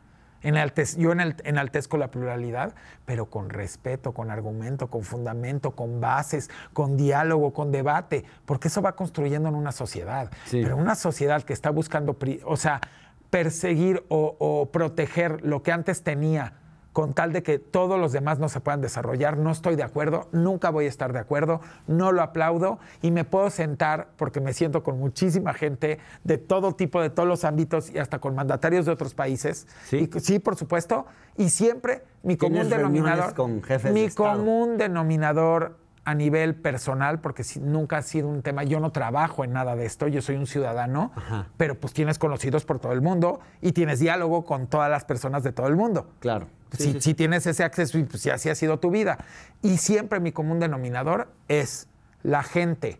yo enaltezco la pluralidad, pero con respeto, con argumento, con fundamento, con bases, con diálogo, con debate, porque eso va construyendo en una sociedad. Pero una sociedad que está buscando, o sea, perseguir o proteger lo que antes tenía con tal de que todos los demás no se puedan desarrollar. No estoy de acuerdo, nunca voy a estar de acuerdo, no lo aplaudo y me puedo sentar porque me siento con muchísima gente de todo tipo, de todos los ámbitos y hasta con mandatarios de otros países. Sí, por supuesto. Y siempre mi común denominador, con mi común denominador a nivel personal, porque nunca ha sido un tema, yo no trabajo en nada de esto, yo soy un ciudadano, pero pues tienes conocidos por todo el mundo y tienes diálogo con todas las personas de todo el mundo. Claro. Si, tienes ese acceso, y pues, si así ha sido tu vida. Y siempre mi común denominador es la gente,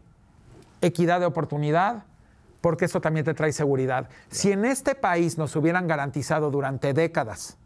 equidad de oportunidad, porque eso también te trae seguridad. Si en este país nos hubieran garantizado durante décadas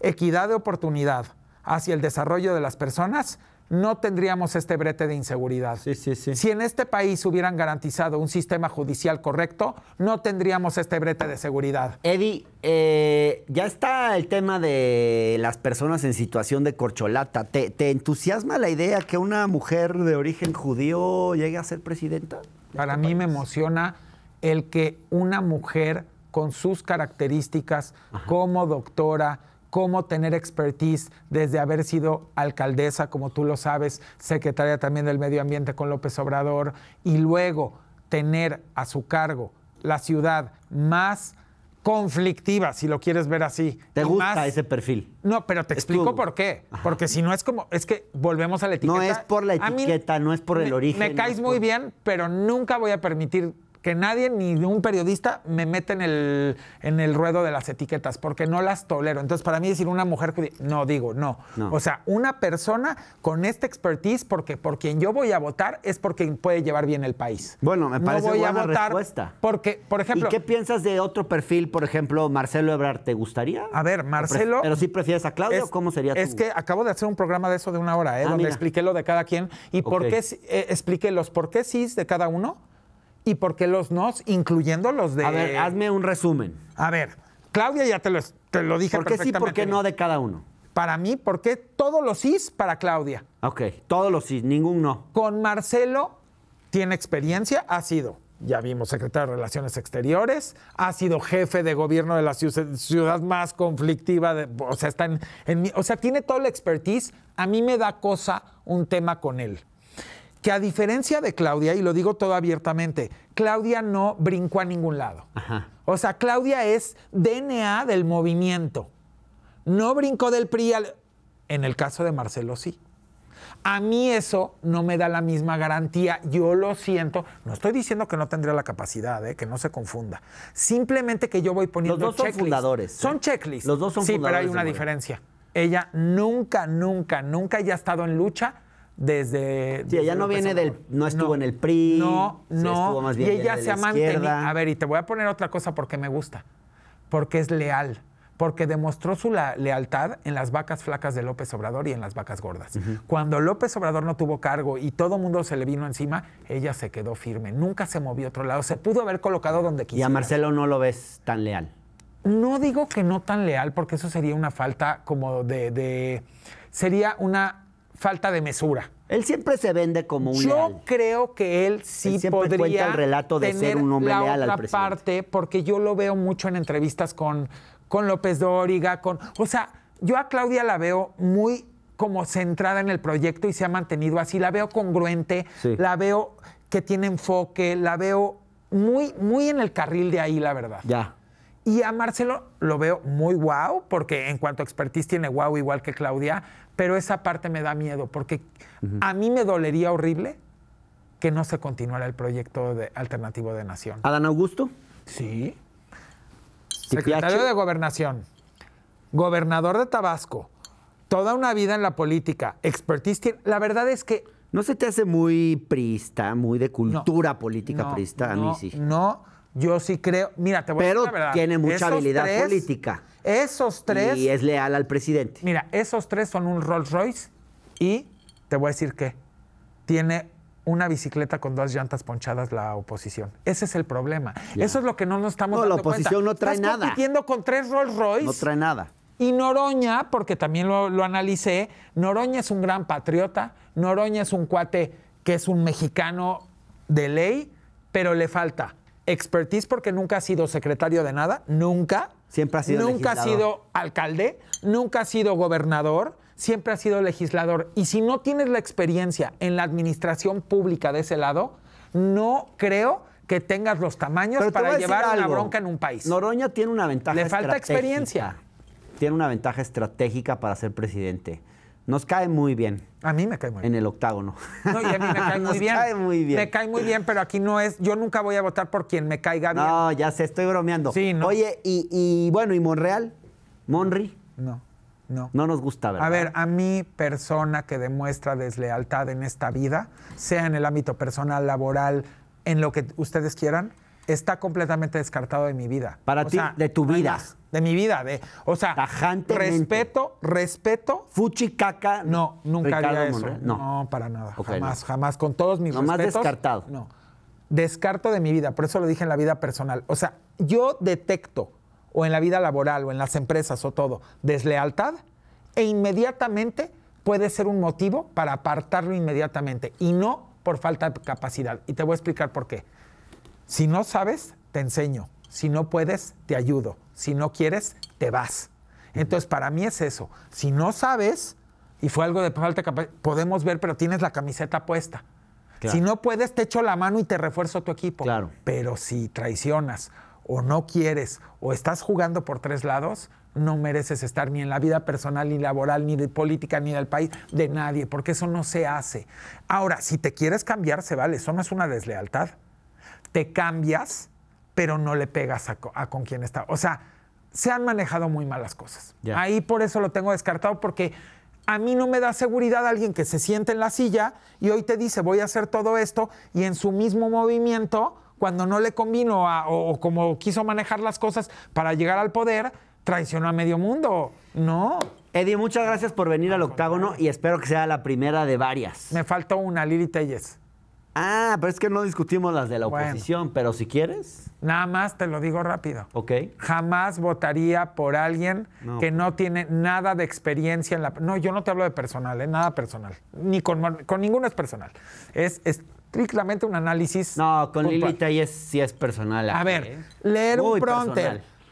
equidad de oportunidad hacia el desarrollo de las personas, no tendríamos este brete de inseguridad. Sí, sí, sí. Si en este país hubieran garantizado un sistema judicial correcto, no tendríamos este brete de seguridad. Eddie, eh, ya está el tema de las personas en situación de corcholata. ¿Te, entusiasma la idea que una mujer de origen judío llegue a ser presidenta? Para este mí me emociona el que una mujer con sus características como doctora, cómo tener expertise desde haber sido alcaldesa, como tú lo sabes, secretaria también del Medio Ambiente con López Obrador, y luego tener a su cargo la ciudad más conflictiva, si lo quieres ver así. ¿Te gusta ese perfil? No, pero te explico por qué. Porque si no es como, es que volvemos a la etiqueta. No es por la etiqueta, no es por el origen. Me caes muy bien, pero nunca voy a permitir que nadie, ni un periodista, me mete en el, en el ruedo de las etiquetas, porque no las tolero. Entonces, para mí decir una mujer no digo, no. O sea, una persona con esta expertise, porque por quien yo voy a votar es porque puede llevar bien el país. Bueno, me parece buena Porque, por ejemplo. ¿Y qué piensas de otro perfil, por ejemplo, Marcelo Ebrard? ¿Te gustaría? A ver, Marcelo. Pero si prefieres a Claudio, ¿cómo sería Es que acabo de hacer un programa de eso de una hora, ¿eh? Ah, donde expliqué lo de cada quien y por qué eh, expliqué los por qué sí de cada uno y por qué los nos, incluyendo los de. A ver, hazme un resumen. A ver, Claudia ya te lo, te lo dije ¿Por qué sí, por qué no de cada uno? Para mí, ¿por qué todos los sís para Claudia? Ok, todos los sís, ningún no. Con Marcelo tiene experiencia, ha sido ya vimos secretario de Relaciones Exteriores, ha sido jefe de gobierno de la ciudad más conflictiva, o sea, está en, o sea, tiene toda la expertise. A mí me da cosa un tema con él que a diferencia de Claudia, y lo digo todo abiertamente, Claudia no brincó a ningún lado. O sea, Claudia es DNA del movimiento. No brincó del PRI En el caso de Marcelo, sí. A mí eso no me da la misma garantía, yo lo siento. No estoy diciendo que no tendría la capacidad, ¿eh? que no se confunda. Simplemente que yo voy poniendo Los dos son fundadores. ¿eh? Son checklists. Los dos son sí, Sí, pero hay una diferencia. Ella nunca, nunca, nunca haya estado en lucha desde. Sí, ella no viene del. No estuvo en el PRI. No, no. Estuvo más bien y ella se ha A ver, y te voy a poner otra cosa porque me gusta. Porque es leal. Porque demostró su lealtad en las vacas flacas de López Obrador y en las vacas gordas. Cuando López Obrador no tuvo cargo y todo mundo se le vino encima, ella se quedó firme. Nunca se movió a otro lado. Se pudo haber colocado donde quisiera. Y a Marcelo no lo ves tan leal. No digo que no tan leal, porque eso sería una falta como de, de sería una falta de mesura. Él siempre se vende como un Yo creo que él sí podría el relato de ser un hombre parte, porque yo lo veo mucho en entrevistas con, con López Dóriga, con, o sea, yo a Claudia la veo muy como centrada en el proyecto y se ha mantenido así, la veo congruente, la veo que tiene enfoque, la veo muy muy en el carril de ahí, la verdad. Ya. Y a Marcelo lo veo muy guau, porque en cuanto a expertise tiene guau igual que Claudia, pero esa parte me da miedo, porque a mí me dolería horrible que no se continuara el proyecto de alternativo de Nación. ¿Adán Augusto? Sí. Secretario de Gobernación, gobernador de Tabasco, toda una vida en la política, expertise. La verdad es que. ¿No se te hace muy prista, muy de cultura política prista? A mí No yo sí creo. Mira, te voy a decir la tiene mucha habilidad política. Esos tres. Y es leal al presidente. Mira, esos tres son un Rolls Royce y te voy a decir que tiene una bicicleta con dos llantas ponchadas la oposición. Ese es el problema. Eso es lo que no nos estamos no, la oposición no trae ¿Estás nada. con tres Rolls Royce. No trae nada. Y Noroña, porque también lo, lo analicé, Noroña es un gran patriota, Noroña es un cuate que es un mexicano de ley, pero le falta expertise porque nunca ha sido secretario de nada, nunca. Siempre ha sido Nunca ha sido alcalde, nunca ha sido gobernador, siempre ha sido legislador. Y si no tienes la experiencia en la administración pública de ese lado, no creo que tengas los tamaños para llevar una bronca en un país. Noroña tiene una ventaja Le falta experiencia. Tiene una ventaja estratégica para ser presidente nos cae muy bien. A mí me cae muy bien. En el octágono. *laughs* No, y a mí me cae *laughs* muy, bien. Cae muy bien. Me cae muy bien, pero aquí no es. Yo nunca voy a votar por quien me caiga bien. No, ya sé, estoy bromeando. Sí, ¿no? Oye, y, bueno, ¿y Monreal? ¿Monry? No. No. No nos gusta, A ver, a mí, persona que demuestra deslealtad en esta vida, sea en el ámbito personal, laboral, en lo que ustedes quieran, está completamente descartado de mi vida. Para ti, de tu vida. de mi vida, de, o sea, respeto, respeto. Fuchi caca. No, nunca haría eso. no. para nada. jamás, jamás. Con todos mis No, descartado. No. Descarto de mi vida, por eso lo dije en la vida personal. O sea, yo detecto, o en la vida laboral, o en las empresas, o todo, deslealtad, e inmediatamente puede ser un motivo para apartarlo inmediatamente, y no por falta de capacidad. Y te voy a explicar por qué. Si no sabes, te enseño. Si no puedes, te ayudo. Si no quieres, te vas. Entonces, para mí es eso. Si no sabes, y fue algo de falta de podemos ver, pero tienes la camiseta puesta. Si no puedes, te echo la mano y te refuerzo tu equipo. Claro. Pero si traicionas o no quieres o estás jugando por tres lados, no mereces estar ni en la vida personal, ni laboral, ni de política, ni del país, de nadie, porque eso no se hace. Ahora, si te quieres cambiar, se vale, eso no es una deslealtad te cambias, pero no le pegas a, con quien está. O sea, se han manejado muy malas cosas. Ahí por eso lo tengo descartado, porque a mí no me da seguridad alguien que se siente en la silla y hoy te dice voy a hacer todo esto y en su mismo movimiento, cuando no le convino o, como quiso manejar las cosas para llegar al poder, traicionó a medio mundo. No. Eddie, muchas gracias por venir al octágono y espero que sea la primera de varias. Me faltó una, Lili Telles. Ah, pero es que no discutimos las de la oposición, pero si quieres. Nada más te lo digo rápido. Ok. Jamás votaría por alguien que no tiene nada de experiencia en la. No, yo no te hablo de personal, ¿eh? nada personal. Ni con, con ninguno es personal. Es, estrictamente un análisis. No, con Lilita y es, sí es personal. A ver, ¿eh? leer un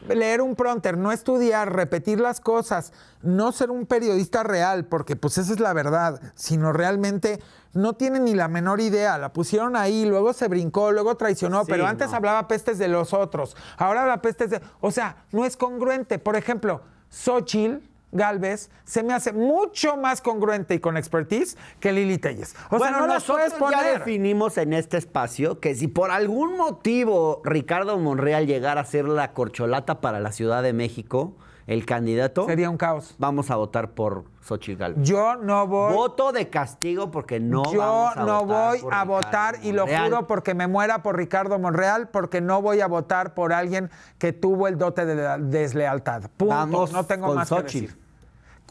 leer un pronter, no estudiar, repetir las cosas, no ser un periodista real, porque pues esa es la verdad, sino realmente no tiene ni la menor idea, la pusieron ahí, luego se brincó, luego traicionó, pero antes hablaba pestes de los otros, ahora habla pestes de... O sea, no es congruente. Por ejemplo, Xochitl Galvez se me hace mucho más congruente y con expertise que Lili Telles. O sea, no nosotros puedes poner. ya definimos en este espacio que si por algún motivo Ricardo Monreal llegara a ser la corcholata para la Ciudad de México, el candidato. Sería un caos. Vamos a votar por Xochitl Galvez. Yo no voy. Voto de castigo porque no Yo vamos a no voy a votar y lo juro porque me muera por Ricardo Monreal, porque no voy a votar por alguien que tuvo el dote de deslealtad. Punto. no tengo más que decir.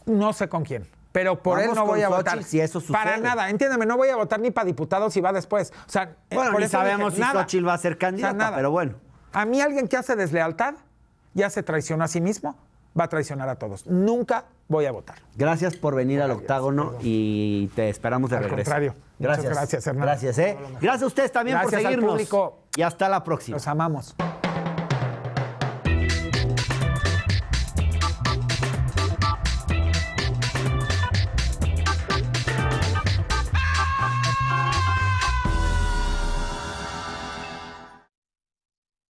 No sé con quién. Pero por eso él no voy a votar. si eso sucede. Para nada, entiéndeme, no voy a votar ni para diputados si va después. O sea, eh, bueno, ni sabemos si Xochitl va a ser candidato nada. pero bueno. A mí alguien que hace deslealtad, ya se traiciona a sí mismo, va a traicionar a todos. Nunca voy a votar. Gracias por venir al octágono y te esperamos de al regreso. Contrario. Gracias. gracias, Gracias, ¿eh? Gracias a ustedes también por seguirnos. Al Y hasta la próxima. Los amamos.